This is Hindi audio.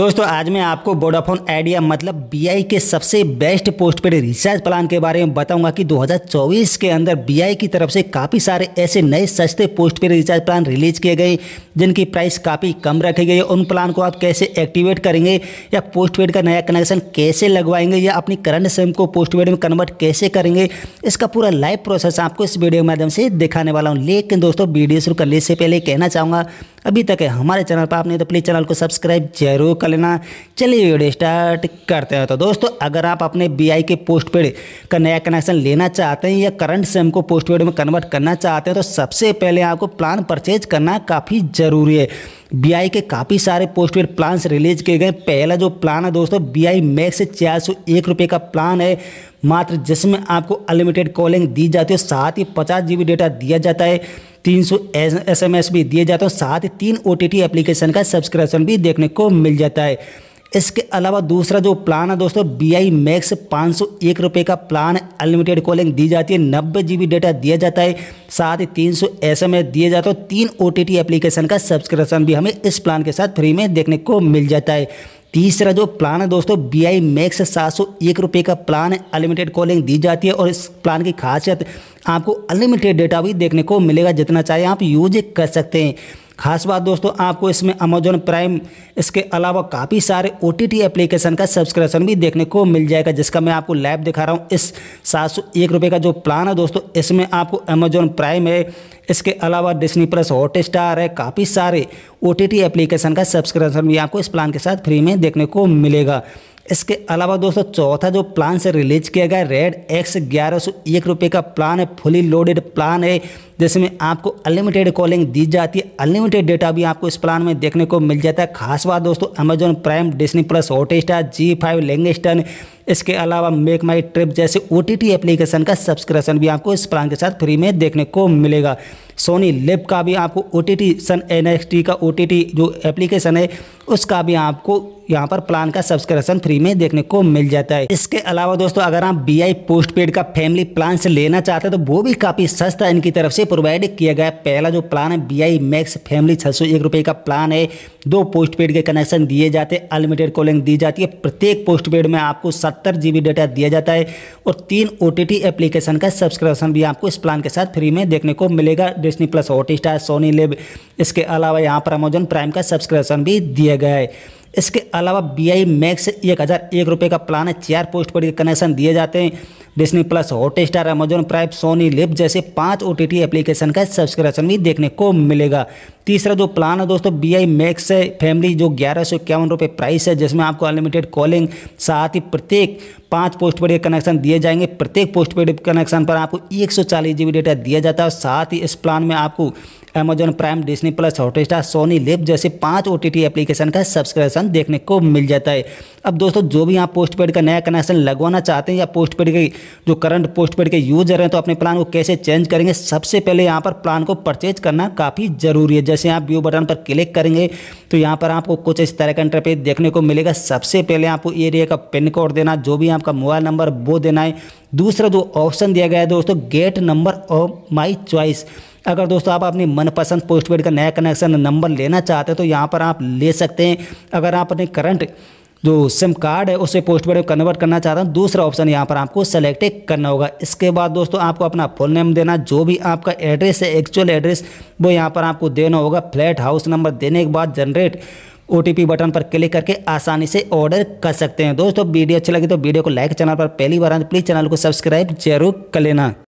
दोस्तों आज मैं आपको वोडाफोन आइडिया मतलब बीआई के सबसे best postpaid recharge plan के बारे में बताऊंगा कि 2024 के अंदर बीआई की तरफ से काफ़ी सारे ऐसे नए सस्ते postpaid recharge plan release किए गए जिनकी प्राइस काफ़ी कम रखी गई उन प्लान को आप कैसे एक्टिवेट करेंगे या पोस्ट पेड का नया कनेक्शन कैसे लगवाएंगे या अपनी करंट सिम को पोस्ट पेड में कन्वर्ट कैसे करेंगे इसका पूरा लाइव प्रोसेस आपको इस वीडियो के माध्यम से दिखाने वाला हूँ लेकिन दोस्तों वीडियो शुरू करने से पहले कहना चाहूँगा अभी तक हमारे चैनल पर आपने तो प्लीज़ चैनल को सब्सक्राइब जरूर कर लेना चलिए वीडियो स्टार्ट करते हैं तो दोस्तों अगर आप अपने बी के पोस्ट पेड का नया कनेक्शन लेना चाहते हैं या करंट सिम को पोस्ट पेड में कन्वर्ट करना चाहते हैं तो सबसे पहले आपको प्लान परचेज करना काफ़ी ज़रूरी है बी के काफ़ी सारे पोस्ट पेड प्लान्स रिलीज किए गए पहला जो प्लान है दोस्तों बी आई मैक्स चार सौ एक रुपये का प्लान है मात्र जिसमें आपको अनलिमिटेड कॉलिंग दी जाती है साथ ही पचास जी डेटा दिया जाता है तीन सौ एस भी दिए जाते हैं साथ ही तीन ओ एप्लीकेशन का सब्सक्रिप्शन भी देखने को मिल जाता है इसके अलावा दूसरा जो प्लान है दोस्तों बी आई मैक्स पाँच सौ एक रुपये का प्लान अनलिमिटेड कॉलिंग दी जाती है नब्बे जी बी डेटा दिया जाता है साथ ही तीन सौ एस एम एस दिए जाते हैं तीन ओ टी टी एप्लीकेशन का सब्सक्रिप्शन भी हमें इस प्लान के साथ फ्री में देखने को मिल जाता है तीसरा जो प्लान है दोस्तों बी आई मैक्स सात सौ एक रुपये का प्लान अनलिमिटेड कॉलिंग दी जाती है और इस प्लान की खासियत आपको अनलिमिटेड डेटा भी देखने को मिलेगा जितना चाहे आप यूज कर सकते हैं खास बात दोस्तों आपको इसमें अमेजोन प्राइम इसके अलावा काफ़ी सारे ओ टी एप्लीकेशन का सब्सक्रिप्शन भी देखने को मिल जाएगा जिसका मैं आपको लाइव दिखा रहा हूँ इस सात सौ एक रुपये का जो प्लान है दोस्तों इसमें आपको अमेजोन प्राइम है इसके अलावा डिस्नी प्लस हॉट स्टार है काफ़ी सारे ओ टी एप्लीकेशन का सब्सक्रिप्शन भी आपको इस प्लान के साथ फ्री में देखने को मिलेगा इसके अलावा दोस्तों चौथा जो प्लान से रिलीज किया गया रेड एक्स ग्यारह सौ एक रुपये का प्लान है फुली लोडेड प्लान है जिसमें आपको अनलिमिटेड कॉलिंग दी जाती है अनलिमिटेड डेटा भी आपको इस प्लान में देखने को मिल जाता है खास बात दोस्तों Amazon Prime Disney plus Hotstar Zee five लेंगेस्टन इसके अलावा मेक माई ट्रिप जैसे ओ टी एप्लीकेशन का सब्सक्रिप्शन भी आपको इस प्लान के साथ फ्री में देखने को मिलेगा सोनी लिप का भी आपको O T T Sun N का ओ टी टी जो एप्लीकेशन है उसका भी आपको यहाँ पर प्लान का सब्सक्रिप्शन फ्री में देखने को मिल जाता है इसके अलावा दोस्तों अगर आप बी आई पोस्ट पेड का फैमिली प्लान से लेना चाहते हैं तो वो भी काफ़ी सस्ता इनकी तरफ से प्रोवाइड किया गया पहला जो प्लान है बी आई मैक्स फैमिली छः सौ एक रुपये का प्लान है दो पोस्ट पेड के कनेक्शन दिए जाते हैं अनलिमिटेड कॉलिंग दी जाती है प्रत्येक पोस्ट पेड में आपको सत्तर जी बी डेटा दिया जाता है और तीन ओ टी टी एप्लीकेशन का सब्सक्रिप्शन भी आपको इस प्लान के साथ फ्री में देखने को मिलेगा Disney plus hot star Sony Liv इसके अलावा यहाँ पर अमेजोन प्राइम का सब्सक्रिप्शन भी दिया गया है इसके अलावा बी आई मैक्स एक हज़ार एक रुपये का प्लान है चार पोस्ट पर कनेक्शन दिए जाते हैं Disney plus Hotstar Amazon Prime Sony Liv जैसे पांच ओ एप्लीकेशन का सब्सक्रिप्शन भी देखने को मिलेगा तीसरा जो प्लान है दोस्तों बी आई मैक्स फैमिली जो ग्यारह सौ इक्यावन रुपये प्राइस है जिसमें आपको अनलिमिटेड कॉलिंग साथ ही प्रत्येक पाँच पोस्ट पेड कनेक्शन दिए जाएंगे प्रत्येक पोस्ट पेड कनेक्शन पर आपको एक सौ डेटा दिया जाता है और साथ ही इस प्लान में आपको Amazon Prime Disney plus Hotstar Sony Liv जैसे पाँच ओ टी एप्लीकेशन का सब्सक्रिप्शन देखने को मिल जाता है अब दोस्तों जो भी आप पोस्ट पेड का नया कनेक्शन लगवाना चाहते हैं या पोस्ट पेड के जो करंट पोस्ट पेड के यूजर हैं तो अपने प्लान को कैसे चेंज करेंगे सबसे पहले यहाँ पर प्लान को परचेज करना काफ़ी ज़रूरी है जैसे आप व्यू बटन पर क्लिक करेंगे तो यहाँ पर आपको कुछ इस तरह का इंटरफेस देखने को मिलेगा सबसे पहले आपको एरिया का पिन कोड देना जो भी आपका मोबाइल नंबर वो देना है दूसरा जो ऑप्शन दिया गया है दोस्तों get number of my choice अगर दोस्तों आप अपनी मनपसंद पोस्टपेड का नया कनेक्शन नंबर लेना चाहते हैं तो यहाँ पर आप ले सकते हैं अगर आप अपने करंट जो सिम कार्ड है उसे पोस्टपेड में कन्वर्ट करना चाहता हूँ दूसरा ऑप्शन यहाँ पर आपको सेलेक्ट करना होगा इसके बाद दोस्तों आपको अपना फुल नेम देना जो भी आपका एड्रेस है एक्चुअल एड्रेस वो यहाँ पर आपको देना होगा फ्लैट हाउस नंबर देने के बाद जनरेट ओ बटन पर क्लिक करके आसानी से ऑर्डर कर सकते हैं दोस्तों वीडियो अच्छी लगी तो वीडियो को लाइक चैनल पर पहली बार आए तो प्लीज़ चैनल को सब्सक्राइब जरूर कर लेना